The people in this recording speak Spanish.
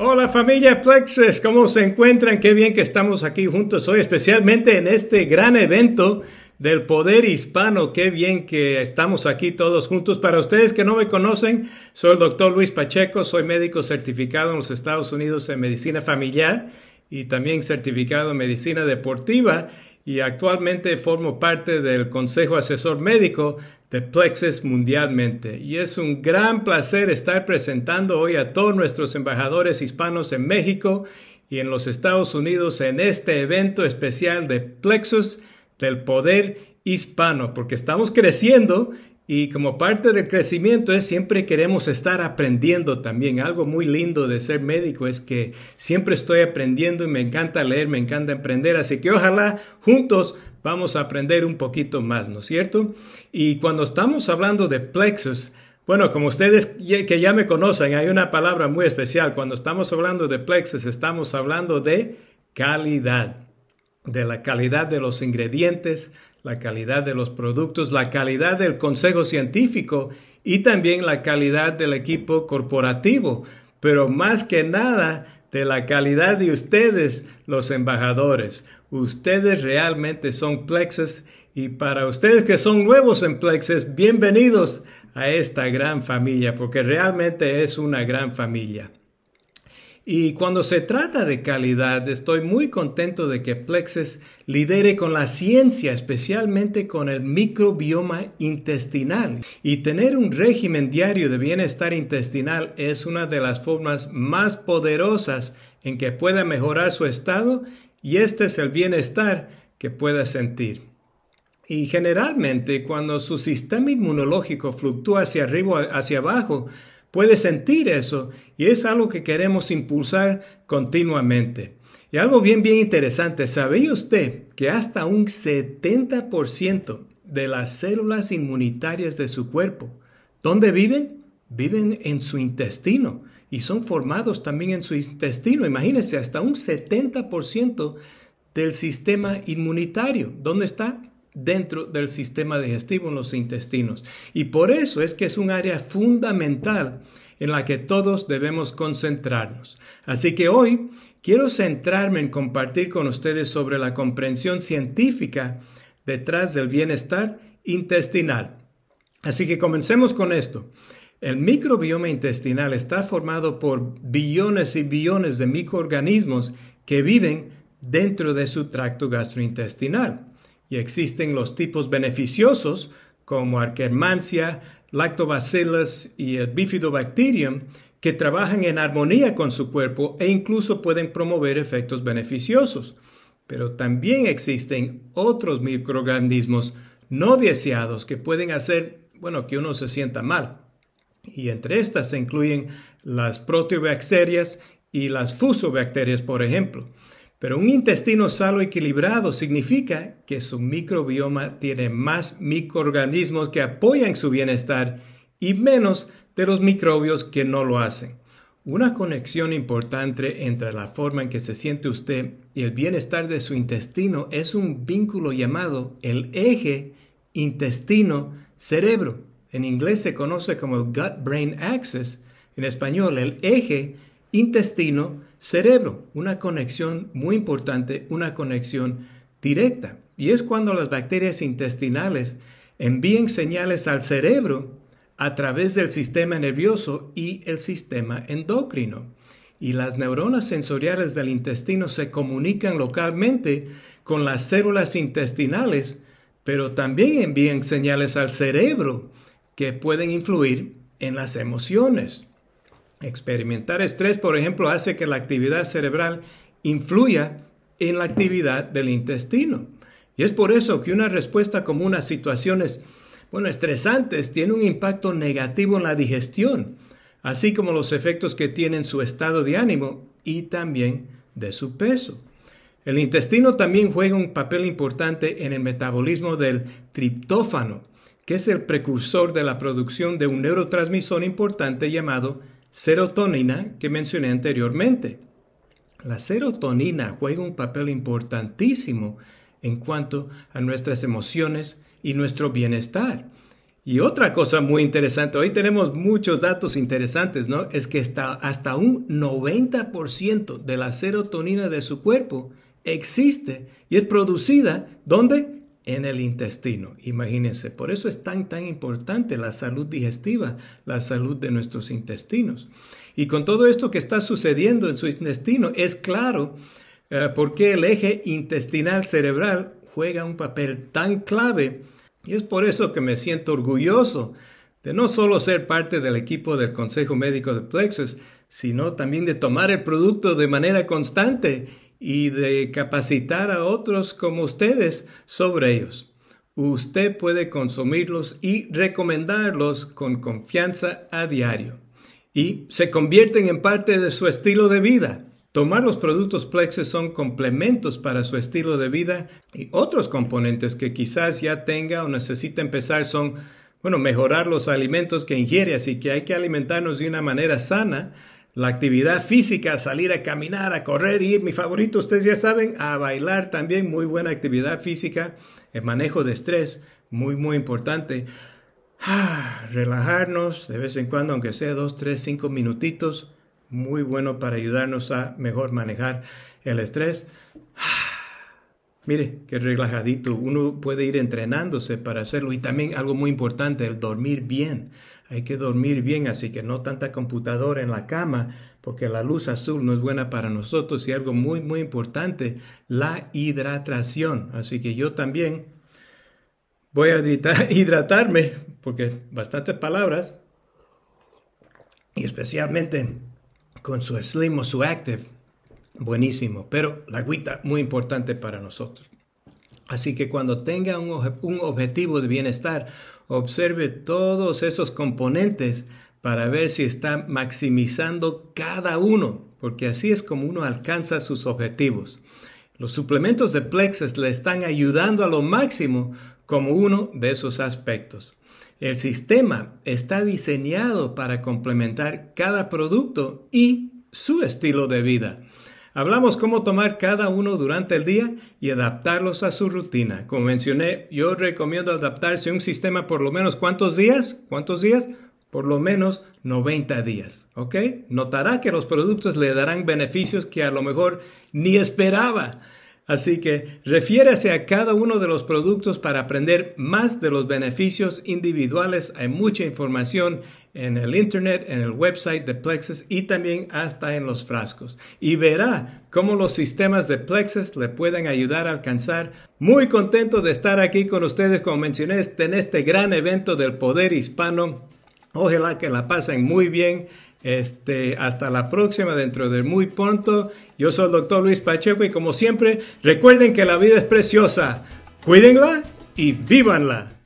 Hola familia Plexes, ¿cómo se encuentran? Qué bien que estamos aquí juntos hoy, especialmente en este gran evento del poder hispano. Qué bien que estamos aquí todos juntos. Para ustedes que no me conocen, soy el doctor Luis Pacheco, soy médico certificado en los Estados Unidos en medicina familiar y también certificado en medicina deportiva y actualmente formo parte del Consejo Asesor Médico de Plexus mundialmente. Y es un gran placer estar presentando hoy a todos nuestros embajadores hispanos en México y en los Estados Unidos en este evento especial de Plexus del Poder Hispano, porque estamos creciendo y como parte del crecimiento es siempre queremos estar aprendiendo también. Algo muy lindo de ser médico es que siempre estoy aprendiendo y me encanta leer, me encanta emprender Así que ojalá juntos vamos a aprender un poquito más, ¿no es cierto? Y cuando estamos hablando de plexus, bueno, como ustedes que ya me conocen, hay una palabra muy especial. Cuando estamos hablando de plexus, estamos hablando de calidad de la calidad de los ingredientes, la calidad de los productos, la calidad del consejo científico y también la calidad del equipo corporativo, pero más que nada de la calidad de ustedes, los embajadores. Ustedes realmente son Plexus y para ustedes que son nuevos en Plexus, bienvenidos a esta gran familia, porque realmente es una gran familia. Y cuando se trata de calidad, estoy muy contento de que Plexes lidere con la ciencia, especialmente con el microbioma intestinal. Y tener un régimen diario de bienestar intestinal es una de las formas más poderosas en que pueda mejorar su estado y este es el bienestar que pueda sentir. Y generalmente cuando su sistema inmunológico fluctúa hacia arriba o hacia abajo, puede sentir eso y es algo que queremos impulsar continuamente. Y algo bien, bien interesante, ¿sabía usted que hasta un 70% de las células inmunitarias de su cuerpo, ¿dónde viven? Viven en su intestino y son formados también en su intestino. Imagínense, hasta un 70% del sistema inmunitario. ¿Dónde está? dentro del sistema digestivo en los intestinos. Y por eso es que es un área fundamental en la que todos debemos concentrarnos. Así que hoy quiero centrarme en compartir con ustedes sobre la comprensión científica detrás del bienestar intestinal. Así que comencemos con esto. El microbioma intestinal está formado por billones y billones de microorganismos que viven dentro de su tracto gastrointestinal y existen los tipos beneficiosos como Arquermancia, Lactobacillus y Bifidobacterium que trabajan en armonía con su cuerpo e incluso pueden promover efectos beneficiosos. Pero también existen otros microorganismos no deseados que pueden hacer, bueno, que uno se sienta mal. Y entre estas se incluyen las proteobacterias y las fusobacterias, por ejemplo. Pero un intestino sano y equilibrado significa que su microbioma tiene más microorganismos que apoyan su bienestar y menos de los microbios que no lo hacen. Una conexión importante entre la forma en que se siente usted y el bienestar de su intestino es un vínculo llamado el eje intestino-cerebro. En inglés se conoce como el gut-brain axis, en español el eje intestino, cerebro, una conexión muy importante, una conexión directa. Y es cuando las bacterias intestinales envían señales al cerebro a través del sistema nervioso y el sistema endocrino. Y las neuronas sensoriales del intestino se comunican localmente con las células intestinales, pero también envían señales al cerebro que pueden influir en las emociones. Experimentar estrés, por ejemplo, hace que la actividad cerebral influya en la actividad del intestino. Y es por eso que una respuesta común a situaciones, bueno, estresantes tiene un impacto negativo en la digestión, así como los efectos que tienen su estado de ánimo y también de su peso. El intestino también juega un papel importante en el metabolismo del triptófano, que es el precursor de la producción de un neurotransmisor importante llamado serotonina que mencioné anteriormente. La serotonina juega un papel importantísimo en cuanto a nuestras emociones y nuestro bienestar. Y otra cosa muy interesante, hoy tenemos muchos datos interesantes, ¿no? Es que hasta, hasta un 90% de la serotonina de su cuerpo existe y es producida, donde en el intestino. Imagínense, por eso es tan, tan importante la salud digestiva, la salud de nuestros intestinos. Y con todo esto que está sucediendo en su intestino, es claro eh, por qué el eje intestinal cerebral juega un papel tan clave. Y es por eso que me siento orgulloso de no solo ser parte del equipo del Consejo Médico de Plexus, sino también de tomar el producto de manera constante y de capacitar a otros como ustedes sobre ellos. Usted puede consumirlos y recomendarlos con confianza a diario. Y se convierten en parte de su estilo de vida. Tomar los productos Plexes son complementos para su estilo de vida y otros componentes que quizás ya tenga o necesita empezar son, bueno, mejorar los alimentos que ingiere, así que hay que alimentarnos de una manera sana la actividad física, salir a caminar, a correr y mi favorito, ustedes ya saben, a bailar también, muy buena actividad física, el manejo de estrés, muy, muy importante. Ah, relajarnos de vez en cuando, aunque sea dos, tres, cinco minutitos, muy bueno para ayudarnos a mejor manejar el estrés. Ah, Mire, qué relajadito. Uno puede ir entrenándose para hacerlo. Y también algo muy importante, el dormir bien. Hay que dormir bien, así que no tanta computadora en la cama, porque la luz azul no es buena para nosotros. Y algo muy, muy importante, la hidratación. Así que yo también voy a hidratarme, porque bastantes palabras, y especialmente con su Slim o su Active buenísimo, pero la agüita muy importante para nosotros. Así que cuando tenga un, un objetivo de bienestar, observe todos esos componentes para ver si está maximizando cada uno, porque así es como uno alcanza sus objetivos. Los suplementos de Plexus le están ayudando a lo máximo como uno de esos aspectos. El sistema está diseñado para complementar cada producto y su estilo de vida. Hablamos cómo tomar cada uno durante el día y adaptarlos a su rutina. Como mencioné, yo recomiendo adaptarse a un sistema por lo menos cuántos días, cuántos días, por lo menos 90 días, ¿ok? Notará que los productos le darán beneficios que a lo mejor ni esperaba. Así que refiérase a cada uno de los productos para aprender más de los beneficios individuales. Hay mucha información en el internet, en el website de Plexus y también hasta en los frascos. Y verá cómo los sistemas de Plexus le pueden ayudar a alcanzar. Muy contento de estar aquí con ustedes. Como mencioné, en este gran evento del poder hispano Ojalá que la pasen muy bien. Este, hasta la próxima, dentro de muy pronto. Yo soy el doctor Luis Pacheco y como siempre, recuerden que la vida es preciosa. Cuídenla y vívanla.